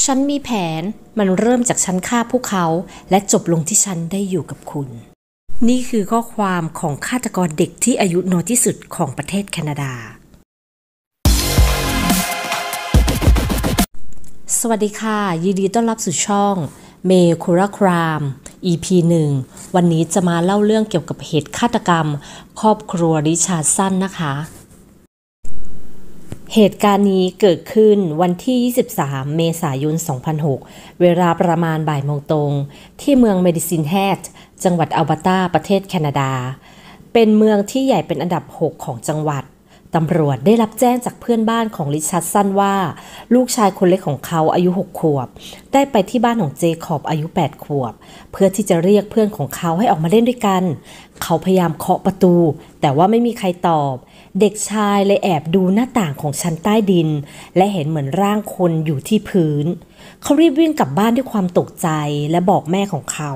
ฉันมีแผนมันเริ่มจากฉันฆ่าพวกเขาและจบลงที่ฉันได้อยู่กับคุณ นี่คือข้อความของฆาตกรเด็กที่อายุน้อยที่สุดของประเทศแคนาดา สวัสดีค่ะยินดีต้อนรับสู่ช่องเมคุระคราม EP 1วันนี้จะมาเล่าเรื่องเกี่ยวกับเหตุฆาตกรรม ครอบครัวริชาร์ดสั้นนะคะเหตุการณ์นี้เกิดขึ้นวันที่ 23 เมษายน 2006 เวลาประมาณบ่ายโมงตรงที่เมืองเมดิซินแฮดจังหวัดอัลบาตาประเทศแคนาดา เป็นเมืองที่ใหญ่เป็นอันดับ 6 ของจังหวัด ตำรวจได้รับแจ้งจากเพื่อนบ้านของลิชาร์ดสันว่า ลูกชายคนเล็กของเขาอายุ 6 ขวบ ได้ไปที่บ้านของเจคอบอายุ 8 ขวบ เพื่อที่จะเรียกเพื่อนของเขาให้ออกมาเล่นด้วยกัน เขาพยายามเคาะประตู แต่ว่าไม่มีใครตอบเด็กชายเลยแอบดูหน้าต่างของชั้นใต้ดิน และเห็นเหมือนร่างคนอยู่ที่พื้น เขารีบวิ่งกลับบ้านด้วยความตกใจและบอกแม่ของเขา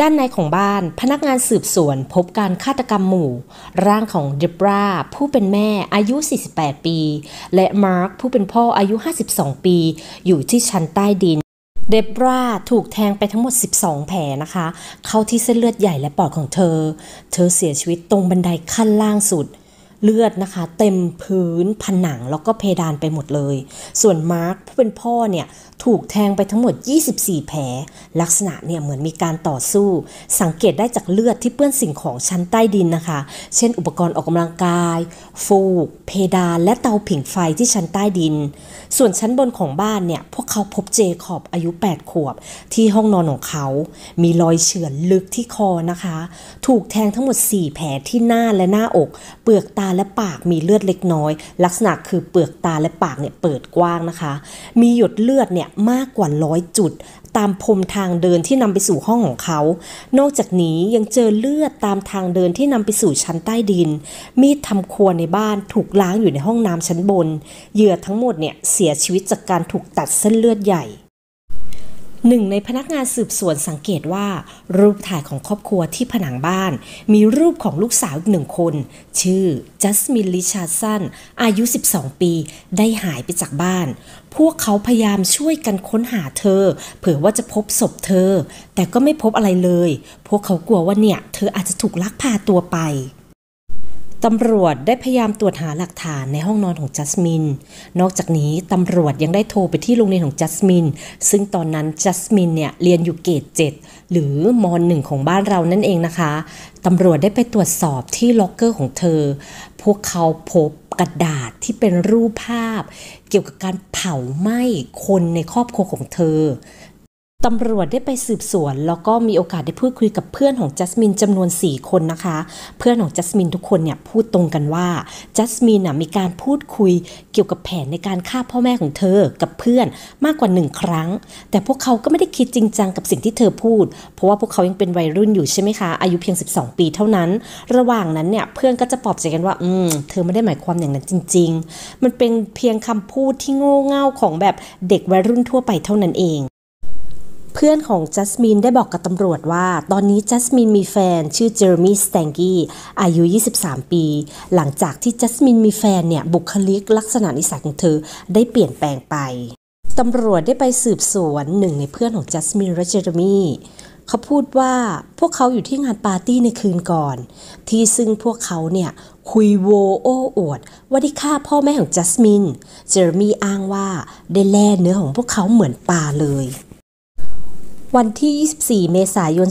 ด้านในของบ้าน พนักงานสืบสวนพบการฆาตกรรมหมู่ ร่างของเดบราผู้เป็นแม่อายุ 48 ปี และมาร์คผู้เป็นพ่ออายุ 52 ปี อยู่ที่ชั้นใต้ดินเดบราถูกแทงไปทั้งหมด 12 แผลนะคะ เข้าที่เส้นเลือดใหญ่และปอดของเธอ เธอเสียชีวิตตรงบันไดขั้นล่างสุด เลือดนะคะเต็มพื้นผนังแล้วก็เพดานไปหมดเลย ส่วนมาร์คผู้เป็นพ่อเนี่ยถูกแทงไปทั้งหมด 24 แผล ลักษณะเนี่ยเหมือนมีการต่อสู้ สังเกตได้จากเลือดที่เปื้อนสิ่งของชั้นใต้ดินนะคะ เช่น อุปกรณ์ออกกำลังกาย ฟูก เพดาน และเตาผิงไฟที่ชั้นใต้ดิน ส่วนชั้นบนของบ้านเนี่ย พวกเขาพบเจคอบอายุ 8 ขวบ ที่ห้องนอนของเขา มีรอยเฉือนลึกที่คอนะคะ ถูกแทงทั้งหมด 4 แผลที่หน้าและหน้าอก เปลือกตาและปากมีเลือดเล็กน้อย ลักษณะคือเปลือกตาและปากเนี่ยเปิดกว้างนะคะ มีหยดเลือดเนี่ยมากกว่าร้อยจุดตามพรมทางเดินที่นำไปสู่ห้องของเขา นอกจากนี้ยังเจอเลือดตามทางเดินที่นำไปสู่ชั้นใต้ดิน มีดทำครัวในบ้านถูกล้างอยู่ในห้องน้ำชั้นบน เหยื่อทั้งหมดเนี่ยเสียชีวิตจากการถูกตัดเส้นเลือดใหญ่หนึ่งในพนักงานสืบสวนสังเกตว่า รูปถ่ายของครอบครัวที่ผนังบ้าน มีรูปของลูกสาวอีกหนึ่งคน ชื่อจัสมินลิชาร์สันอายุ 12 ปี ได้หายไปจากบ้าน พวกเขาพยายามช่วยกันค้นหาเธอ เผื่อว่าจะพบศพเธอ แต่ก็ไม่พบอะไรเลย พวกเขากลัวว่าเนี่ย เธออาจจะถูกลักพาตัวไปตำรวจได้พยายามตรวจหาหลักฐานในห้องนอนของจัสมิน นอกจากนี้ตำรวจยังได้โทรไปที่โรงเรียนของจัสมินซึ่งตอนนั้นจัสมินเนี่ยเรียนอยู่เกรดเจ็ดหรือมอนหนึ่งของบ้านเรานั่นเองนะคะ ตำรวจได้ไปตรวจสอบที่ล็อกเกอร์ของเธอ พวกเขาพบกระดาษที่เป็นรูปภาพ เกี่ยวกับการเผาไหม้คนในครอบครัวของเธอตำรวจได้ไปสืบสวน แล้วก็มีโอกาสได้พูดคุยกับเพื่อนของจัสมินจำนวน4 คนนะคะ เพื่อนของจัสมินทุกคนเนี่ยพูดตรงกันว่า จัสมินมีการพูดคุยเกี่ยวกับแผนในการฆ่าพ่อแม่ของเธอกับเพื่อนมากกว่าหนึ่งครั้ง แต่พวกเขาก็ไม่ได้คิดจริงจังกับสิ่งที่เธอพูด เพราะว่าพวกเขายังเป็นวัยรุ่นอยู่ใช่ไหมคะ อายุเพียง 12 ปีเท่านั้น ระหว่างนั้นเนี่ยเพื่อนก็จะปลอบใจกันว่า อืมเธอไม่ได้หมายความอย่างนั้นจริง ๆ มันเป็นเพียงคำพูดที่โง่เง่าของแบบเด็กวัยรุ่นทั่วไปเท่านั้นเองพื่อนของจัสมินได้บอกกับตำรวจว่า ตอนนี้จัสมินมีแฟนชื่อเจอร์มีสแตงกี้อายุ 23 ปี หลังจากที่จัสมินมีแฟนเนี่ยบุคลิก ลักษณะนิสัยของเธอ ได้เปลี่ยนแปลงไป ตำรวจได้ไปสืบสวนหนึ่งในเพื่อนของจัสมินและเจอร์มีเขาพูดว่าพวกเขาอยู่ที่งานปาร์ตี้ในคืนก่อน ที่ซึ่งพวกเขาเนี่ยคุยโวโอ้อวดว่าได้ฆ่าพ่อแม่ของจัสมินเจอร์มีอ้างว่าได้แล่เนื้อของพวกเขาเหมือนปลาเลยวันที่ 24 เมษายน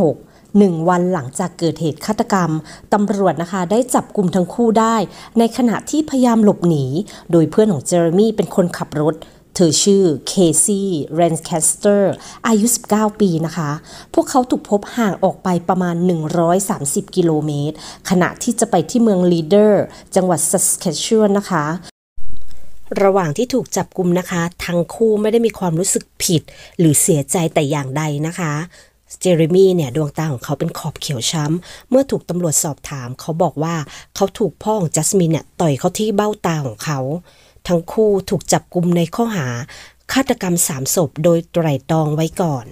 2006 หนึ่งวันหลังจากเกิดเหตุฆาตกรรม ตำรวจนะคะได้จับกลุ่มทั้งคู่ได้ ในขณะที่พยายามหลบหนี โดยเพื่อนของเจอร์มี่เป็นคนขับรถ เธอชื่อเคซี่เรนแคสเตอร์ อายุ 19 ปีนะคะ พวกเขาถูกพบห่างออกไปประมาณ 130 กิโลเมตร ขณะที่จะไปที่เมืองลีเดอร์ จังหวัดสัสแคชชวนนะคะระหว่างที่ถูกจับกุมนะคะ ทั้งคู่ไม่ได้มีความรู้สึกผิดหรือเสียใจแต่อย่างใดนะคะ เจอริมี่เนี่ยดวงตาของเขาเป็นขอบเขียวช้ำ เมื่อถูกตำรวจสอบถาม เขาบอกว่าเขาถูกพ่อของจัสมินเนี่ยต่อยเขาที่เบ้าตาของเขา ทั้งคู่ถูกจับกลุมในข้อหา ฆาตกรรมสามศพโดยไตรตรองไว้ก่อน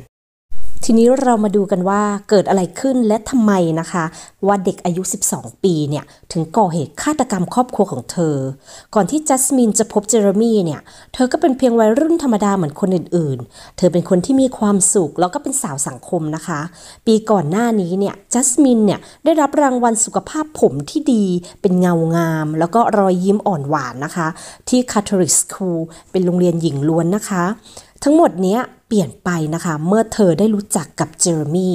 ทีนี้เรามาดูกันว่าเกิดอะไรขึ้นและทำไมนะคะ ว่าเด็กอายุ 12 ปีเนี่ยถึงก่อเหตุฆาตกรรมครอบครัวของเธอ ก่อนที่จัสมินจะพบเจอร์มี่เนี่ย เธอก็เป็นเพียงวัยรุ่นธรรมดาเหมือนคนอื่น ๆ เธอเป็นคนที่มีความสุข แล้วก็เป็นสาวสังคมนะคะ ปีก่อนหน้านี้เนี่ยจัสมินเนี่ยได้รับรางวัลสุขภาพผมที่ดีเป็นเงางาม แล้วก็รอยยิ้มอ่อนหวานนะคะ ที่คาทอริ i c s c h เป็นโรงเรียนหญิงล้วนนะคะทั้งหมดนี้เปลี่ยนไปนะคะเมื่อเธอได้รู้จักกับเจอร์มี่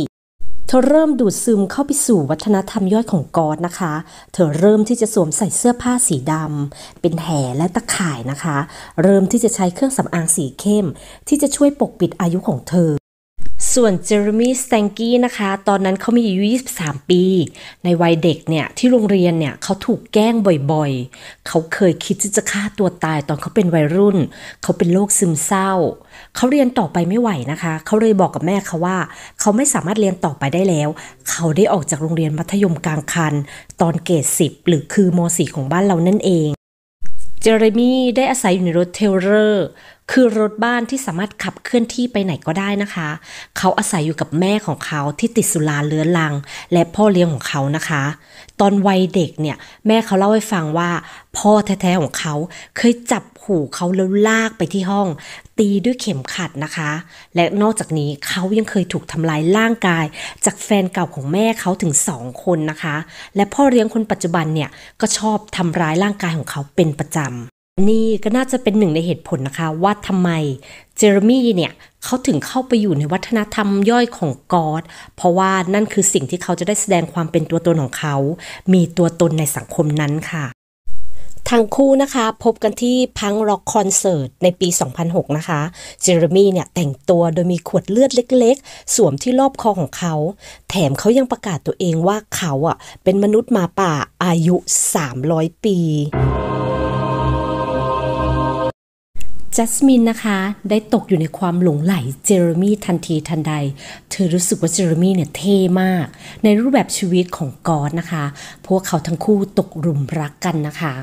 เธอเริ่มดูดซึมเข้าไปสู่วัฒนธรรมย่อยของกอดนะคะ เธอเริ่มที่จะสวมใส่เสื้อผ้าสีดำเป็นแหและตะข่ายนะคะ เริ่มที่จะใช้เครื่องสำอางสีเข้ม ที่จะช่วยปกปิดอายุของเธอส่วนเจอร์มี่สแตงกี้นะคะตอนนั้นเขามีอายุ 23 ปี ในวัยเด็กเนี่ยที่โรงเรียนเนี่ยเขาถูกแกล้งบ่อยๆ เขาเคยคิดที่จะฆ่าตัวตายตอนเขาเป็นวัยรุ่น เขาเป็นโรคซึมเศร้า เขาเรียนต่อไปไม่ไหวนะคะ เขาเลยบอกกับแม่เขาว่า เขาไม่สามารถเรียนต่อไปได้แล้ว เขาได้ออกจากโรงเรียนมัธยมกลางคัน ตอนเกรดิบหรือคือม .4 ของบ้านเรานั่นเองเจอร์มี่ได้อาศัยอยู่ในรถเทลเลอร์คือรถบ้านที่สามารถขับเคลื่อนที่ไปไหนก็ได้นะคะ เขาอาศัยอยู่กับแม่ของเขาที่ติดสุราเลื้อรัง และพ่อเลี้ยงของเขานะคะ ตอนวัยเด็กเนี่ยแม่เขาเล่าให้ฟังว่าพ่อแท้ๆของเขาเคยจับหูเขาแล้วลากไปที่ห้อง ตีด้วยเข็มขัดนะคะ และนอกจากนี้เขายังเคยถูกทำลายร่างกายจากแฟนเก่าของแม่เขาถึงสองคนนะคะ และพ่อเลี้ยงคนปัจจุบันเนี่ยก็ชอบทำร้ายร่างกายของเขาเป็นประจำนี่ก็น่าจะเป็นหนึ่งในเหตุผลนะคะว่าทำไม เจอร์มี่เนี่ยเขาถึงเข้าไปอยู่ในวัฒนธรรมย่อยของกอดเพราะว่านั่นคือสิ่งที่เขาจะได้แสดงความเป็นตัวตนของเขา มีตัวตนในสังคมนั้นค่ะทั้งคู่นะคะพบกันที่พังร็อกคอนเสิร์ตในปี 2006 นะคะเจอร์มี่เนี่ยแต่งตัวโดยมีขวดเลือดเล็กๆ สวมที่รอบคอของเขา แถมเขายังประกาศตัวเองว่าเขาอ่ะเป็นมนุษย์มาป่าอายุ 300 ปีจัสมินนะคะ ได้ตกอยู่ในความหลงไหลเจอร์มี่ทันทีทันใด เธอรู้สึกว่าเจอร์มี่เนี่ยเท่มากในรูปแบบชีวิตของกอดนะคะ พวกเขาทั้งคู่ตกหลุมรักกันนะคะ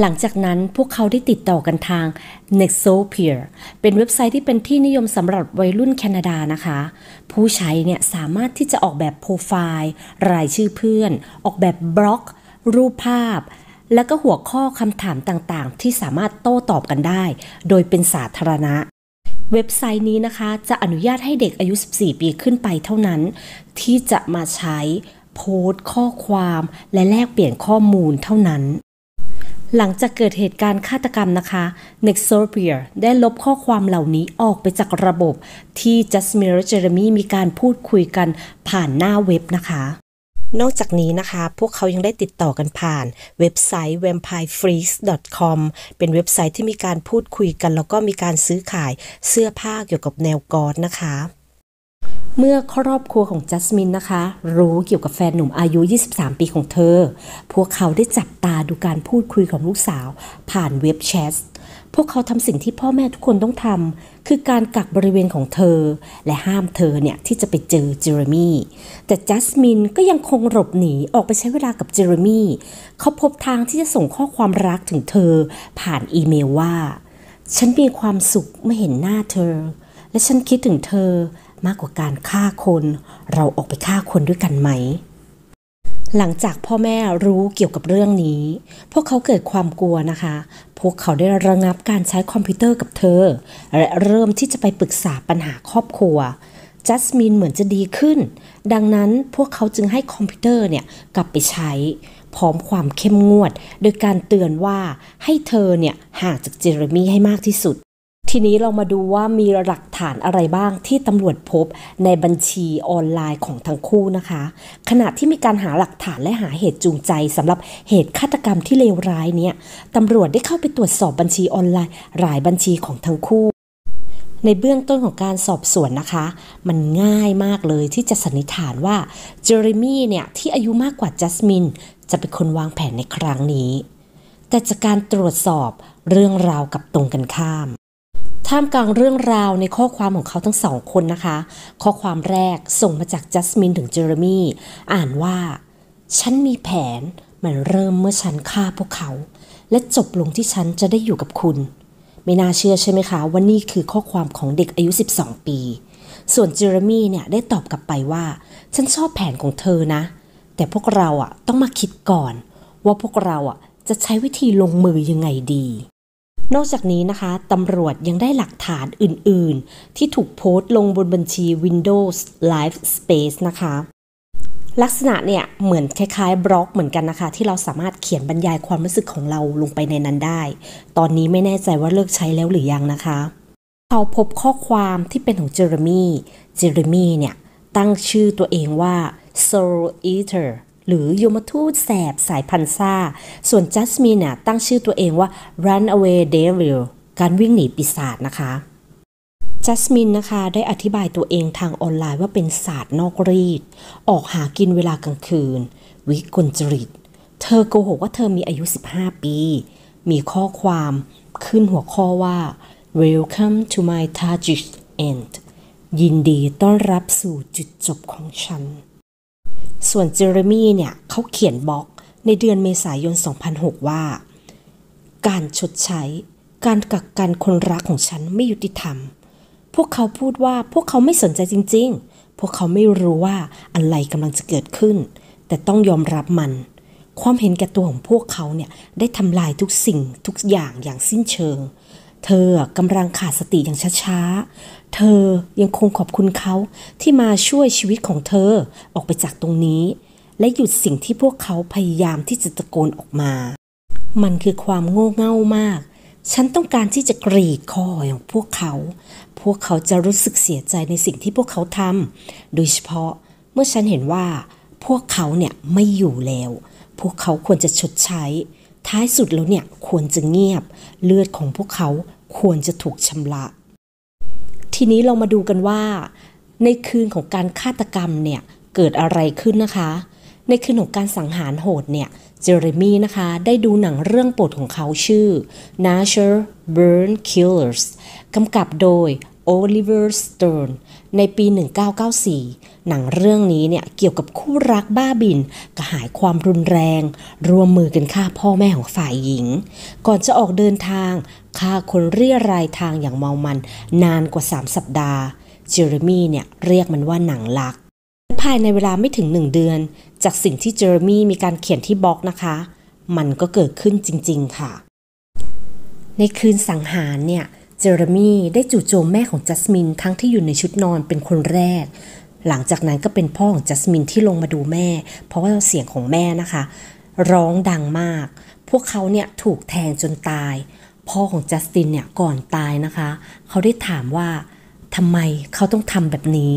หลังจากนั้นพวกเขาได้ติดต่อกันทาง n e x o p e e r เป็นเว็บไซต์ที่เป็นที่นิยมสำหรับวัยรุ่นแคนาดานะคะ ผู้ใช้เนี่ยสามารถที่จะออกแบบโปรไฟล์ รายชื่อเพื่อน ออกแบบบล็อก รูปภาพและก็หัวข้อคำถามต่างๆ ที่สามารถโต้ตอบกันได้โดยเป็นสาธารณะ เว็บไซต์นี้นะคะ จะอนุญาตให้เด็กอายุ 14 ปีขึ้นไปเท่านั้น ที่จะมาใช้โพสต์ ข้อความ และแลกเปลี่ยนข้อมูลเท่านั้น หลังจากเกิดเหตุการณ์ฆาตกรรมนะคะ n e x o p i r ได้ลบข้อความเหล่านี้ออกไปจากระบบที่ j a s m i n e Jeremy มีการพูดคุยกันผ่านหน้าเว็บนะคะนอกจากนี้นะคะพวกเขายังได้ติดต่อกันผ่านเว็บไซต์ vampirefreaks.com เป็นเว็บไซต์ที่มีการพูดคุยกัน แล้วก็มีการซื้อขายเสื้อผ้าเกี่ยวกับแนวกอดนะคะ เมื่อครอบครัวของจัสมินนะคะ รู้เกี่ยวกับแฟนหนุ่มอายุ 23 ปีของเธอ พวกเขาได้จับตาดูการพูดคุยของลูกสาวผ่านเว็บแชทพวกเขาทำสิ่งที่พ่อแม่ทุกคนต้องทำคือการกักบริเวณของเธอ และห้ามเธอเนี่ยที่จะไปเจอเจอร์มี่แต่จัสมินก็ยังคงหลบหนีออกไปใช้เวลากับเจอร์มี่เขาพบทางที่จะส่งข้อความรักถึงเธอผ่านอีเมลว่า ฉันมีความสุขเมื่อเห็นหน้าเธอ และฉันคิดถึงเธอมากกว่าการฆ่าคน เราออกไปฆ่าคนด้วยกันไหมหลังจากพ่อแม่รู้เกี่ยวกับเรื่องนี้ พวกเขาเกิดความกลัวนะคะ พวกเขาได้ระงับการใช้คอมพิวเตอร์กับเธอ และเริ่มที่จะไปปรึกษาปัญหาครอบครัว จัสมินเหมือนจะดีขึ้น ดังนั้นพวกเขาจึงให้คอมพิวเตอร์เนี่ยกลับไปใช้ พร้อมความเข้มงวด โดยการเตือนว่าให้เธอเนี่ยห่างจากเจอร์มี่ให้มากที่สุดทีนี้เรามาดูว่ามีหลักฐานอะไรบ้างที่ตำรวจพบในบัญชีออนไลน์ของทั้งคู่นะคะ ขณะที่มีการหาหลักฐานและหาเหตุจูงใจสำหรับเหตุฆาตกรรมที่เลวร้ายเนี่ยตำรวจได้เข้าไปตรวจสอบบัญชีออนไลน์หลายบัญชีของทั้งคู่ ในเบื้องต้นของการสอบสวนนะคะ มันง่ายมากเลยที่จะสันนิษฐานว่าเจอร์มี่เนี่ยที่อายุมากกว่าจัสมินจะเป็นคนวางแผนในครั้งนี้ แต่จากการตรวจสอบเรื่องราวกับตรงกันข้ามท่ามกลางเรื่องราวในข้อความของเขาทั้งสองคนนะคะ ข้อความแรกส่งมาจากจัสมินถึงเจอร์มี่อ่านว่า ฉันมีแผน มันเริ่มเมื่อฉันฆ่าพวกเขา และจบลงที่ฉันจะได้อยู่กับคุณ ไม่น่าเชื่อใช่ไหมคะว่านี่คือข้อความของเด็กอายุ 12 ปี ส่วนเจอร์มี่เนี่ยได้ตอบกลับไปว่า ฉันชอบแผนของเธอนะ แต่พวกเราอ่ะต้องมาคิดก่อน ว่าพวกเราอ่ะจะใช้วิธีลงมือยังไงดีนอกจากนี้นะคะ ตำรวจยังได้หลักฐานอื่นๆ ที่ถูกโพสต์ลงบนบัญชี Windows Live Space นะคะ ลักษณะเนี่ย เหมือนคล้าย ๆ บล็อกเหมือนกันนะคะ ที่เราสามารถเขียนบรรยายความรู้สึกของเราลงไปในนั้นได้ ตอนนี้ไม่แน่ใจว่าเลิกใช้แล้วหรือยังนะคะ เขาพบข้อความที่เป็นของเจอร์มี่ เจอร์มี่เนี่ย ตั้งชื่อตัวเองว่า Soul Eater หรือยมทูตแสบสายพันซ่า ส่วนจัสมินน่ะตั้งชื่อตัวเองว่า Runaway Devil การวิ่งหนีปีศาจนะคะจัสมินนะคะได้อธิบายตัวเองทางออนไลน์ว่าเป็นศาสตร์นอกรีดออกหากินเวลากลางคืน วิกลจริตเธอโกหกว่าเธอมีอายุ 15 ปี มีข้อความขึ้นหัวข้อว่า Welcome to my tragic end ยินดีต้อนรับสู่จุดจบของฉันส่วนเจอร์มี่เนี่ยเขาเขียนบล็อกในเดือนเมษายน 2006 ว่า การชดใช้การกักกันคนรักของฉันไม่ยุติธรรม พวกเขาพูดว่าพวกเขาไม่สนใจจริงๆ พวกเขาไม่รู้ว่าอะไรกำลังจะเกิดขึ้น แต่ต้องยอมรับมัน ความเห็นแก่ตัวของพวกเขาเนี่ยได้ทำลายทุกสิ่งทุกอย่างอย่างสิ้นเชิง เธอกำลังขาดสติอย่างช้าๆเธอยังคงขอบคุณเขาที่มาช่วยชีวิตของเธอออกไปจากตรงนี้ และหยุดสิ่งที่พวกเขาพยายามที่จะตะโกนออกมา มันคือความโง่เง่ามาก ฉันต้องการที่จะกรีดคอของพวกเขา พวกเขาจะรู้สึกเสียใจในสิ่งที่พวกเขาทำโดยเฉพาะเมื่อฉันเห็นว่า พวกเขาเนี่ยไม่อยู่แล้ว พวกเขาควรจะชดใช้ ท้ายสุดแล้วเนี่ยควรจะเงียบ เลือดของพวกเขาควรจะถูกชำระทีนี้เรามาดูกันว่า ในคืนของการฆาตกรรมเนี่ย เกิดอะไรขึ้นนะคะ ในคืนของการสังหารโหดเนี่ย เจอร์มี่นะคะ ได้ดูหนังเรื่องโปรดของเขาชื่อ Nature Burn Killers กำกับโดยโอลิเวอร์สเตรนในปี 1994 หนังเรื่องนี้เนี่ย เกี่ยวกับคู่รักบ้าบิน กระหายความรุนแรง รวมมือกันฆ่าพ่อแม่ของฝ่ายหญิง ก่อนจะออกเดินทางฆ่าคนเรียรายทางอย่างเมามัน นานกว่า 3 สัปดาห์ เจอร์มี่เนี่ยเรียกมันว่าหนังลัก ภายในเวลาไม่ถึงหนึ่งเดือน จากสิ่งที่เจอร์มี่มีการเขียนที่บล็อกนะคะ มันก็เกิดขึ้นจริงๆค่ะ ในคืนสังหารเนี่ยเจอร์มีได้จู่โจมแม่ของจัสมินทั้งที่อยู่ในชุดนอนเป็นคนแรก หลังจากนั้นก็เป็นพ่อของจัสมินที่ลงมาดูแม่ เพราะว่าเสียงของแม่นะคะ ร้องดังมาก พวกเขาเนี่ยถูกแทงจนตาย พ่อของจัสตินเนี่ยก่อนตายนะคะ เขาได้ถามว่าทำไมเขาต้องทำแบบนี้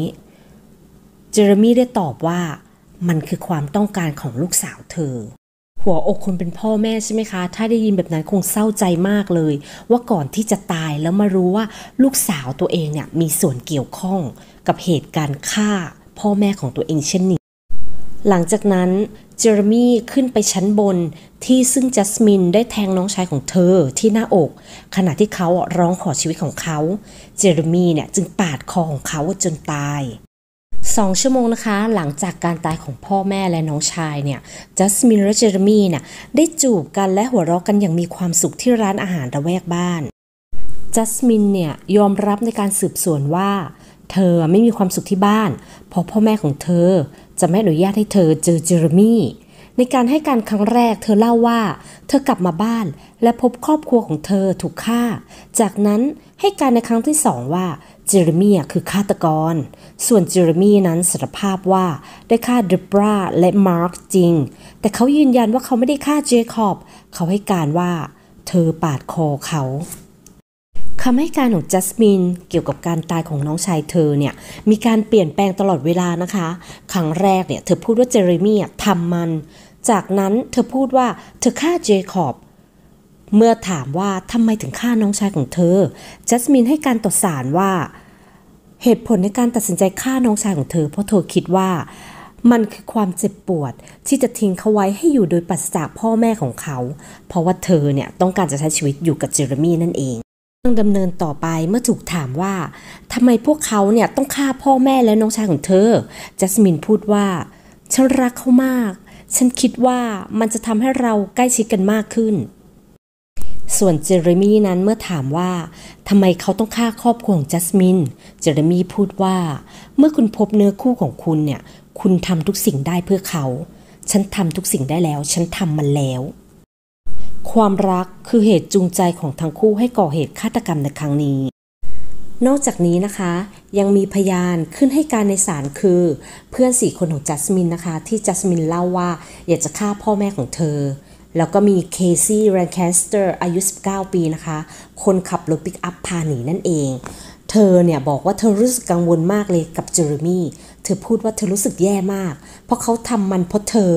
เจอร์มีได้ตอบว่ามันคือความต้องการของลูกสาวเธอัวอกคนเป็นพ่อแม่ใช่ไหมคะ ถ้าได้ยินแบบนั้นคงเศร้าใจมากเลย ว่าก่อนที่จะตายแล้วมารู้ว่าลูกสาวตัวเองเนี่ยมีส่วนเกี่ยวข้องกับเหตุการณ์ฆ่าพ่อแม่ของตัวเองเช่นนี้ หลังจากนั้น เจอร์มี่ขึ้นไปชั้นบนที่ซึ่งจัสมินได้แทงน้องชายของเธอที่หน้าอกขณะที่เขาร้องขอชีวิตของเขาเจอร์มี่เนี่ยจึงปาดคอของเขาจนตายสองชั่วโมงนะคะ หลังจากการตายของพ่อแม่และน้องชายเนี่ยจัสมินและเจอร์มี่เนี่ยได้จูบกันและหัวเราะกันอย่างมีความสุขที่ร้านอาหารระแวกบ้านจัสมินเนี่ยยอมรับในการสืบสวนว่า เธอไม่มีความสุขที่บ้านเพราะพ่อแม่ของเธอจะไม่อนุญาตให้เธอเจอเจอร์มี่ในการให้การครั้งแรกเธอเล่าว่า เธอกลับมาบ้าน และพบครอบครัวของเธอถูกฆ่า จากนั้นให้การในครั้งที่สองว่าเจอร์มีคือฆาตกร ส่วนเจอร์มีนั้นสารภาพว่าได้ฆ่าเดบราและมาร์กจริง แต่เขายืนยันว่าเขาไม่ได้ฆ่าเจคอบเขาให้การว่าเธอปาดคอเขา คำให้การของจัสมินเกี่ยวกับการตายของน้องชายเธอเนี่ย มีการเปลี่ยนแปลงตลอดเวลานะคะ ครั้งแรกเนี่ยเธอพูดว่าเจอร์มี่ทำมัน จากนั้นเธอพูดว่าเธอฆ่าเจคอบเมื่อถามว่าทำไมถึงฆ่าน้องชายของเธอจัสมินให้การต่อสารว่า เหตุผลในการตัดสินใจฆ่าน้องชายของเธอเพราะเธอคิดว่า มันคือความเจ็บปวดที่จะทิ้งเขาไว้ให้อยู่โดยปราศจากพ่อแม่ของเขา เพราะว่าเธอเนี่ยต้องการจะใช้ชีวิตอยู่กับเจอร์มี่นั่นเององดำเนินต่อไปเมื่อถูกถามว่าทำไมพวกเขาเนี่ยต้องฆ่าพ่อแม่และน้องชายของเธอจัสมินพูดว่าฉันรักเขามาก ฉันคิดว่ามันจะทำให้เราใกล้ชิดกันมากขึ้นส่วนเจอร์มี่นั้นเมื่อถามว่าทำไมเขาต้องฆ่าครอบครัวของจัสมิน เจอร์มี่พูดว่า เมื่อคุณพบเนื้อคู่ของคุณเนี่ยคุณทำทุกสิ่งได้เพื่อเขา ฉันทำทุกสิ่งได้แล้ว ฉันทำมันแล้ว ความรักคือเหตุจูงใจของทั้งคู่ให้ก่อเหตุฆาตกรรมในครั้งนี้ นอกจากนี้นะคะ ยังมีพยานขึ้นให้การในศาลคือ เพื่อนสี่คนของจัสมินนะคะที่จัสมินเล่าว่าอยากจะฆ่าพ่อแม่ของเธอแล้วก็มีเคซี่แรนแคสเตอร์อายุ19 ปีนะคะคนขับรถปิกอัพพาหนีนั่นเองเธอเนี่ยบอกว่าเธอรู้สึกกังวลมากเลยกับเจอร์มี่เธอพูดว่าเธอรู้สึกแย่มาก เพราะเขาทำมันเพราะเธอ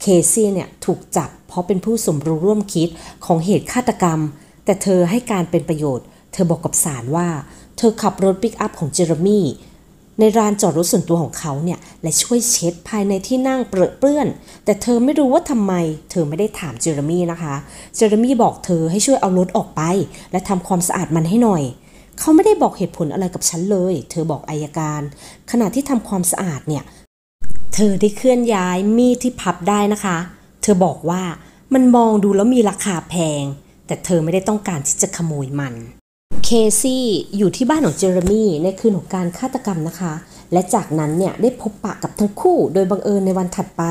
เคซี่เนี่ยถูกจับเพราะเป็นผู้สมรู้ร่วมคิดของเหตุฆาตกรรม แต่เธอให้การเป็นประโยชน์ เธอบอกกับศาลว่า เธอขับรถปิกอัพของเจอร์มี่ในลานจอดรถส่วนตัวของเขาเนี่ยและช่วยเช็ดภายในที่นั่งเปรอะเปื้อนแต่เธอไม่รู้ว่าทำไม เธอไม่ได้ถามเจอร์มี่นะคะเจอร์มี่บอกเธอให้ช่วยเอารถออกไปและทำความสะอาดมันให้หน่อย เขาไม่ได้บอกเหตุผลอะไรกับฉันเลย เธอบอกอายการ ขณะที่ทำความสะอาดเนี่ยเธอได้เคลื่อนย้ายมีดที่พับได้นะคะ เธอบอกว่ามันมองดูแล้วมีราคาแพงแต่เธอไม่ได้ต้องการที่จะขโมยมันเคซี่อยู่ที่บ้านของเจอร์มี่ในคืนของการฆาตกรรมนะคะ และจากนั้นเนี่ยได้พบปะกับทั้งคู่โดยบังเอิญในวันถัดไป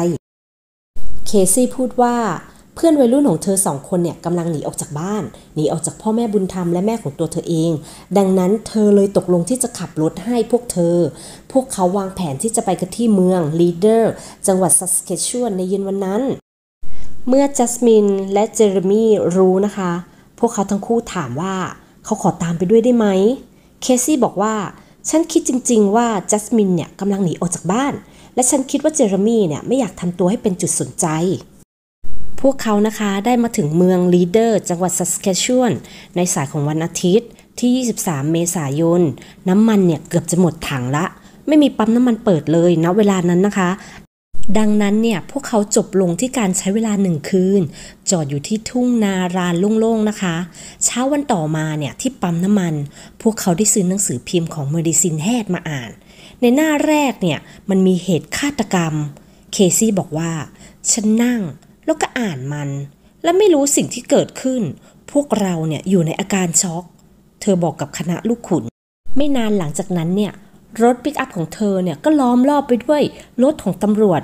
เคซี่พูดว่าเพื่อนวัยรุ่นของเธอสองคนเนี่ยกำลังหนีออกจากบ้านหนีออกจากพ่อแม่บุญธรรมและแม่ของตัวเธอเอง ดังนั้นเธอเลยตกลงที่จะขับรถให้พวกเธอ พวกเขาวางแผนที่จะไปกันที่เมืองลีเดอร์จังหวัดซัสเคชวนในเย็นวันนั้น เมื่อจัสมินและเจอร์มีรู้นะคะพวกเขาทั้งคู่ถามว่าเขาขอตามไปด้วยได้ไหม เคซี่บอกว่า ฉันคิดจริงๆว่าจัสมินเนี่ยกำลังหนีออกจากบ้าน และฉันคิดว่าเจอร์มี่เนี่ยไม่อยากทำตัวให้เป็นจุดสนใจ พวกเขานะคะได้มาถึงเมืองลีเดอร์จังหวัดซัสแคชวนในสายของวันอาทิตย์ที่ 23 เมษายน น้ำมันเนี่ยเกือบจะหมดถังละ ไม่มีปั๊มน้ำมันเปิดเลยณนะเวลานั้นนะคะดังนั้นเนี่ยพวกเขาจบลงที่การใช้เวลาหนึ่งคืน จอดอยู่ที่ทุ่งนารานโล่งๆนะคะ เช้าวันต่อมาเนี่ยที่ปั๊มน้ำมัน พวกเขาได้ซื้อหนังสือพิมพ์ของเมดิซินแฮดมาอ่าน ในหน้าแรกเนี่ยมันมีเหตุฆาตกรรม เคซี่บอกว่า ฉันนั่งแล้วก็อ่านมัน และไม่รู้สิ่งที่เกิดขึ้น พวกเราเนี่ยอยู่ในอาการช็อก เธอบอกกับคณะลูกขุน ไม่นานหลังจากนั้นเนี่ยรถปิกอัพของเธอเนี่ยก็ล้อมรอบไปด้วย รถของตำรวจ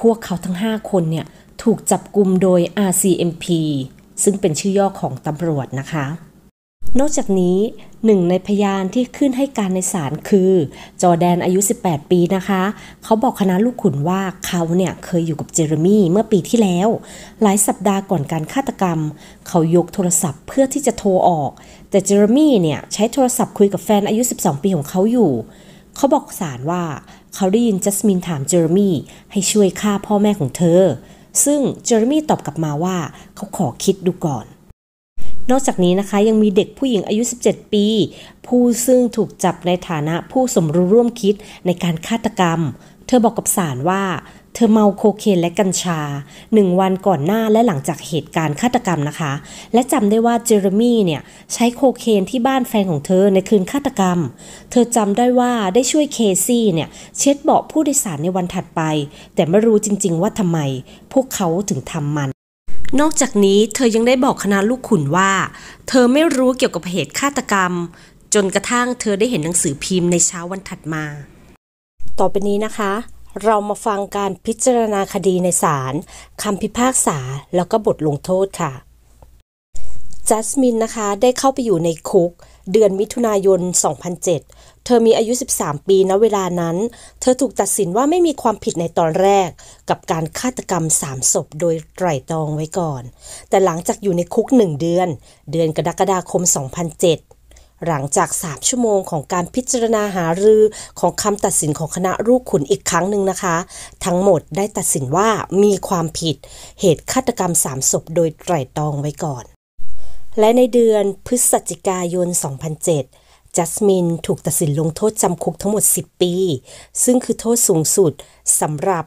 พวกเขาทั้ง 5 คนเนี่ย ถูกจับกลุ่มโดย RCMP ซึ่งเป็นชื่อย่อของตำรวจนะคะ นอกจากนี้หนึ่งในพยานที่ขึ้นให้การในศาลคือจอแดนอายุ 18 ปีนะคะ เขาบอกคณะลูกขุนว่าเขาเนี่ยเคยอยู่กับเจอร์มี่เมื่อปีที่แล้ว หลายสัปดาห์ก่อนการฆาตกรรม เขายกโทรศัพท์เพื่อที่จะโทรออก แต่เจอร์มี่เนี่ยใช้โทรศัพท์คุยกับแฟนอายุ12 ปีของเขาอยู่เขาบอกศาลว่า เขาได้ยินจัสมินถามเจอร์มี่ให้ช่วยฆ่าพ่อแม่ของเธอ ซึ่งเจอร์มี่ตอบกลับมาว่าเขาขอคิดดูก่อน นอกจากนี้นะคะยังมีเด็กผู้หญิงอายุ 17 ปี ผู้ซึ่งถูกจับในฐานะผู้สมรู้ร่วมคิดในการฆาตกรรม เธอบอกกับศาลว่าเธอเมาโคเคนและกัญชาหนึ่งวันก่อนหน้าและหลังจากเหตุการณ์ฆาตกรรมนะคะ และจำได้ว่าเจอร์มี่เนี่ยใช้โคเคนที่บ้านแฟนของเธอในคืนฆาตกรรม เธอจำได้ว่าได้ช่วยเคซี่เนี่ย เช็ดเบาะผู้โดยสารในวันถัดไป แต่ไม่รู้จริงๆ ว่าทำไม พวกเขาถึงทำมัน นอกจากนี้เธอยังได้บอกคณะลูกขุนว่า เธอไม่รู้เกี่ยวกับเหตุฆาตกรรม จนกระทั่งเธอได้เห็นหนังสือพิมพ์ในเช้าวันถัดมา ต่อไปนี้นะคะเรามาฟังการพิจารณาคดีในศาลคำพิพากษาแล้วก็บทลงโทษค่ะ จัสมินนะคะได้เข้าไปอยู่ในคุก เดือนมิถุนายน 2007 เธอมีอายุ 13 ปีณเวลานั้น เธอถูกตัดสินว่าไม่มีความผิดในตอนแรก กับการฆาตกรรม3ศพโดยไตร่ตรองไว้ก่อน แต่หลังจากอยู่ในคุก 1 เดือน เดือนกรกฎาคม 2007หลังจาก 3 ชั่วโมงของการพิจารณาหารือของคำตัดสินของคณะลูกขุนอีกครั้งหนึ่งนะคะ ทั้งหมดได้ตัดสินว่ามีความผิดเหตุฆาตกรรม3ศพโดยไตรตรองไว้ก่อน และในเดือนพฤศจิกายน 2007 จัสมินถูกตัดสินลงโทษจำคุกทั้งหมด 10 ปี ซึ่งคือโทษสูงสุดสำหรับ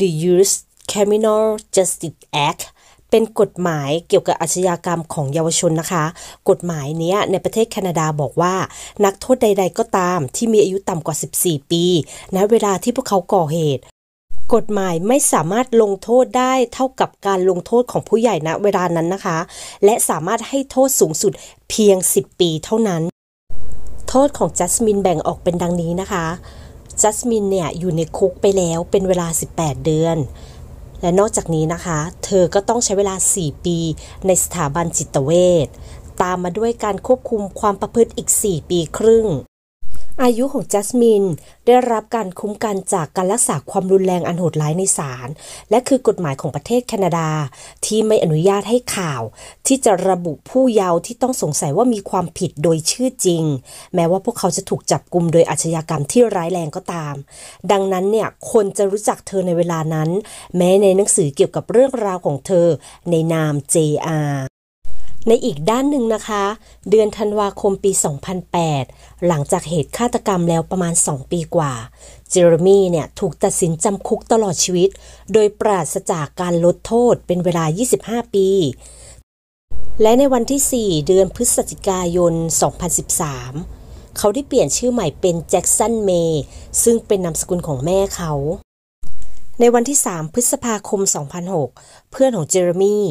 The u s e Criminal Justice Act เป็นกฎหมายเกี่ยวกับอาชญากรรมของเยาวชนนะคะ กฎหมายนี้ในประเทศแคนาดาบอกว่า นักโทษใดๆก็ตามที่มีอายุต่ำกว่า 14 ปี ณเวลาที่พวกเขาก่อเหตุ กฎหมายไม่สามารถลงโทษได้เท่ากับการลงโทษของผู้ใหญ่ณเวลานั้นนะคะ และสามารถให้โทษสูงสุดเพียง 10 ปีเท่านั้น โทษของจัสมินแบ่งออกเป็นดังนี้นะคะจัสมินเนี่ยอยู่ในคุกไปแล้วเป็นเวลา18 เดือนและนอกจากนี้นะคะ เธอก็ต้องใช้เวลา 4 ปี ในสถาบันจิตเวช ตามมาด้วยการควบคุมความประพฤติอีก 4 ปีครึ่งอายุของจัสมินได้รับการคุ้มกันจากการรักษาความรุนแรงอันโหดร้ายในศาลและคือกฎหมายของประเทศแคนาดา ที่ไม่อนุญาตให้ข่าว ที่จะระบุผู้เยาว์ที่ต้องสงสัยว่ามีความผิดโดยชื่อจริง แม้ว่าพวกเขาจะถูกจับกลุมโดยอาชญากรรมที่ร้ายแรงก็ตาม ดังนั้นเนี่ยคนจะรู้จักเธอในเวลานั้น แม้ในหนังสือเกี่ยวกับเรื่องราวของเธอในนาม JR ในอีกด้านหนึ่งนะคะ เดือนธันวาคมปี 2008 หลังจากเหตุฆาตกรรมแล้วประมาณ 2 ปีกว่า เจอร์มี่เนี่ย ถูกตัดสินจำคุกตลอดชีวิต โดยปราศจากการลดโทษเป็นเวลา 25 ปี และในวันที่ 4 เดือนพฤศจิกายน 2013 เขาได้เปลี่ยนชื่อใหม่เป็นแจ็กสัน เมย์ ซึ่งเป็นนามสกุลของแม่เขา ในวันที่ 3 พฤษภาคม 2006 เพื่อนของเจอร์มี่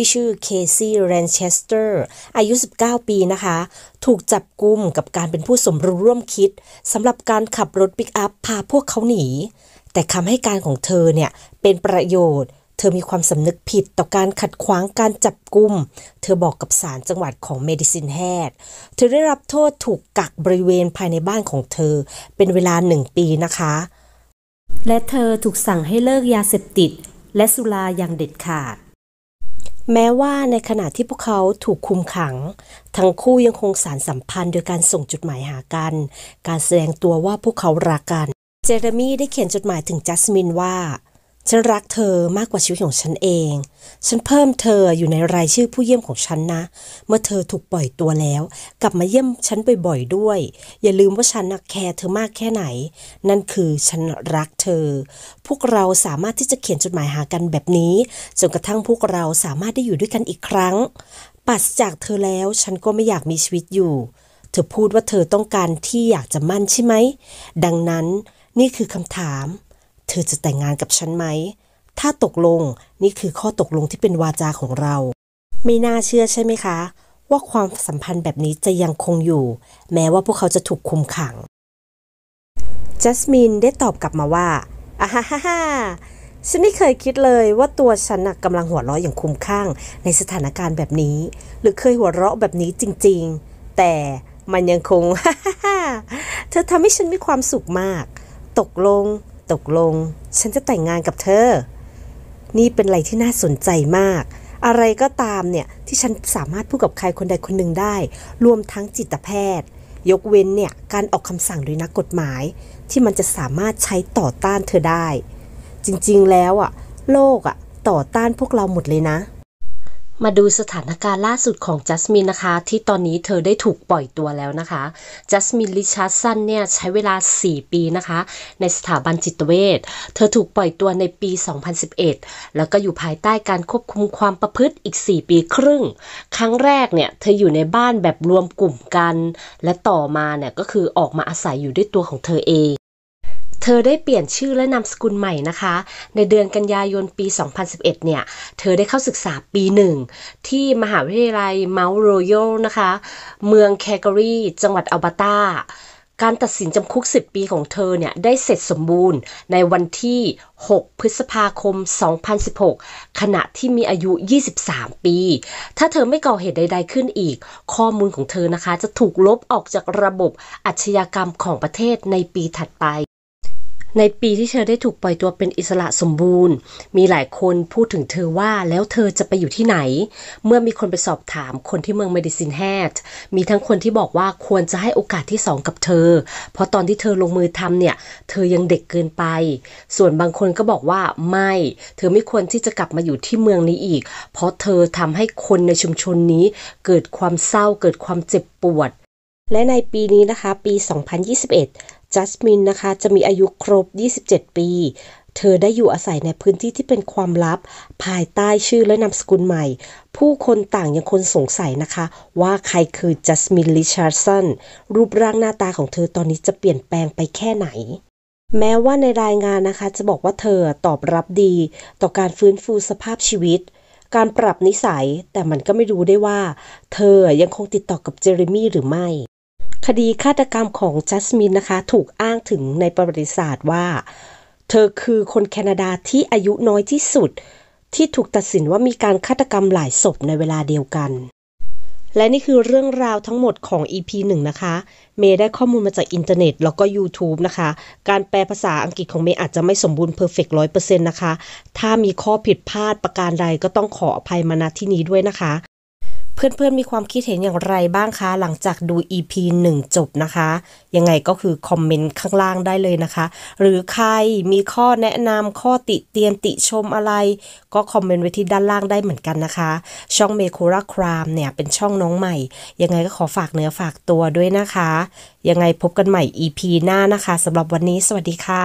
ที่ชื่อเคซี่เรนเชสเตอร์อายุ 19 ปีนะคะ ถูกจับกุมกับการเป็นผู้สมรู้ร่วมคิดสำหรับการขับรถปิกอัพพาพวกเขาหนี แต่คำให้การของเธอเนี่ยเป็นประโยชน์ เธอมีความสำนึกผิดต่อการขัดขวางการจับกุมเธอบอกกับศาลจังหวัดของเมดิซินแฮดเธอได้รับโทษถูกกักบริเวณภายในบ้านของเธอ เป็นเวลาหนึ่งปีนะคะ และเธอถูกสั่งให้เลิกยาเสพติด และสุราอย่างเด็ดขาดแม้ว่าในขณะที่พวกเขาถูกคุมขัง ทั้งคู่ยังคงสารสัมพันธ์โดยการส่งจดหมายหากัน การแสดงตัวว่าพวกเขารักกัน เจเรมีได้เขียนจดหมายถึงจัสมินว่าฉันรักเธอมากกว่าชีวิตของฉันเอง ฉันเพิ่มเธออยู่ในรายชื่อผู้เยี่ยมของฉันนะ เมื่อเธอถูกปล่อยตัวแล้ว กลับมาเยี่ยมฉันบ่อยๆด้วย อย่าลืมว่าฉันนแคร์เธอมากแค่ไหน นั่นคือฉันรักเธอ พวกเราสามารถที่จะเขียนจดหมายหากันแบบนี้ จนกระทั่งพวกเราสามารถได้อยู่ด้วยกันอีกครั้ง ปัสจากเธอแล้วฉันก็ไม่อยากมีชีวิตอยู่ เธอพูดว่าเธอต้องการที่อยากจะมั่นใช่ไหม ดังนั้นนี่คือคำถามเธอจะแต่งงานกับฉันไหม ถ้าตกลง นี่คือข้อตกลงที่เป็นวาจาของเรา ไม่น่าเชื่อใช่ไหมคะ ว่าความสัมพันธ์แบบนี้จะยังคงอยู่ แม้ว่าพวกเขาจะถูกคุมขัง จัสมินได้ตอบกลับมาว่าอาฮ่าฮ่าฮ่าฉันไม่เคยคิดเลยว่าตัวฉันกำลังหัวเราะอย่างคุ้มข้าง ในสถานการณ์แบบนี้ หรือเคยหัวเราะแบบนี้จริงๆ แต่มันยังคงฮฮ่่าาเธอทำให้ฉันมีความสุขมาก ตกลงตกลง ฉันจะแต่งงานกับเธอ นี่เป็นอะไรที่น่าสนใจมาก อะไรก็ตามเนี่ย ที่ฉันสามารถพูดกับใครคนใดคนหนึ่งได้ รวมทั้งจิตแพทย์ ยกเว้นเนี่ย การออกคำสั่งโดยนักกฎหมายที่มันจะสามารถใช้ต่อต้านเธอได้ จริงๆ แล้วอะโลกอะต่อต้านพวกเราหมดเลยนะมาดูสถานการณ์ล่าสุดของจัสมินนะคะที่ตอนนี้เธอได้ถูกปล่อยตัวแล้วนะคะจัสมินลิชาร์สันเนี่ยใช้เวลา 4 ปีนะคะ ในสถาบันจิตเวชเธอถูกปล่อยตัวในปี 2011 แล้วก็อยู่ภายใต้การควบคุมความประพฤติอีก 4 ปีครึ่ง ครั้งแรกเนี่ยเธออยู่ในบ้านแบบรวมกลุ่มกัน และต่อมาเนี่ยก็คือออกมาอาศัยอยู่ด้วยตัวของเธอเองเธอได้เปลี่ยนชื่อและนามสกุลใหม่นะคะ ในเดือนกันยายนปี 2011 เนี่ย เธอได้เข้าศึกษาปีหนึ่ง ที่มหาวิทยาลัยเมา์โรโยนะคะ เมืองแคลกรี จังหวัดอัลบาตา การตัดสินจำคุก 10 ปีของเธอเนี่ยได้เสร็จสมบูรณ์ในวันที่ 6 พฤษภาคม 2016 ขณะที่มีอายุ 23 ปี ถ้าเธอไม่ก่อเหตุใดๆขึ้นอีก ข้อมูลของเธอนะคะจะถูกลบออกจากระบบอาชญากรรมของประเทศในปีถัดไปในปีที่เธอได้ถูกปล่อยตัวเป็นอิสระสมบูรณ์ มีหลายคนพูดถึงเธอว่าแล้วเธอจะไปอยู่ที่ไหน เมื่อมีคนไปสอบถามคนที่เมืองเมดิซินแฮดมีทั้งคนที่บอกว่าควรจะให้โอกาสที่สองกับเธอ เพราะตอนที่เธอลงมือทำเนี่ย เธอยังเด็กเกินไป ส่วนบางคนก็บอกว่าไม่ เธอไม่ควรที่จะกลับมาอยู่ที่เมืองนี้อีก เพราะเธอทำให้คนในชุมชนนี้ เกิดความเศร้าเกิดความเจ็บปวด และในปีนี้นะคะ ปี 2021จัสมินนะคะจะมีอายุครบ 27 ปี เธอได้อยู่อาศัยในพื้นที่ที่เป็นความลับ ภายใต้ชื่อและนามสกุลใหม่ ผู้คนต่างยังคนสงสัยนะคะ ว่าใครคือจัสมินลิชาร์สันรูปร่างหน้าตาของเธอตอนนี้จะเปลี่ยนแปลงไปแค่ไหน แม้ว่าในรายงานนะคะ จะบอกว่าเธอตอบรับดี ต่อการฟื้นฟูสภาพชีวิต การปรับนิสัย แต่มันก็ไม่รู้ได้ว่า เธอยังคงติดต่อกับเจอร์มี่หรือไม่คดีฆาตกรรมของจัสมินนะคะ ถูกอ้างถึงในประวัติศาสตร์ว่า เธอคือคนแคนาดาที่อายุน้อยที่สุด ที่ถูกตัดสินว่ามีการฆาตกรรมหลายศพในเวลาเดียวกัน และนี่คือเรื่องราวทั้งหมดของ EP 1นะคะเมย์ได้ข้อมูลมาจากอินเทอร์เน็ตแล้วก็ YouTube นะคะ การแปลภาษาอังกฤษของเมย์อาจจะไม่สมบูรณ์เพอร์เฟกต์ร้อยเปอร์เซ็นต์นะคะถ้ามีข้อผิดพลาดประการใดก็ต้องขออภัยมาณที่นี้ด้วยนะคะเพื่อนๆ มีความคิดเห็นอย่างไรบ้างคะหลังจากดู EP 1 จบนะคะ ยังไงก็คือคอมเมนต์ข้างล่างได้เลยนะคะ หรือใครมีข้อแนะนำข้อติเตียนติชมอะไร ก็คอมเมนต์ไว้ที่ด้านล่างได้เหมือนกันนะคะ ช่องเมโคราครามเนี่ย เป็นช่องน้องใหม่ ยังไงก็ขอฝากเนื้อฝากตัวด้วยนะคะ ยังไงพบกันใหม่ EP หน้านะคะสำหรับวันนี้สวัสดีค่ะ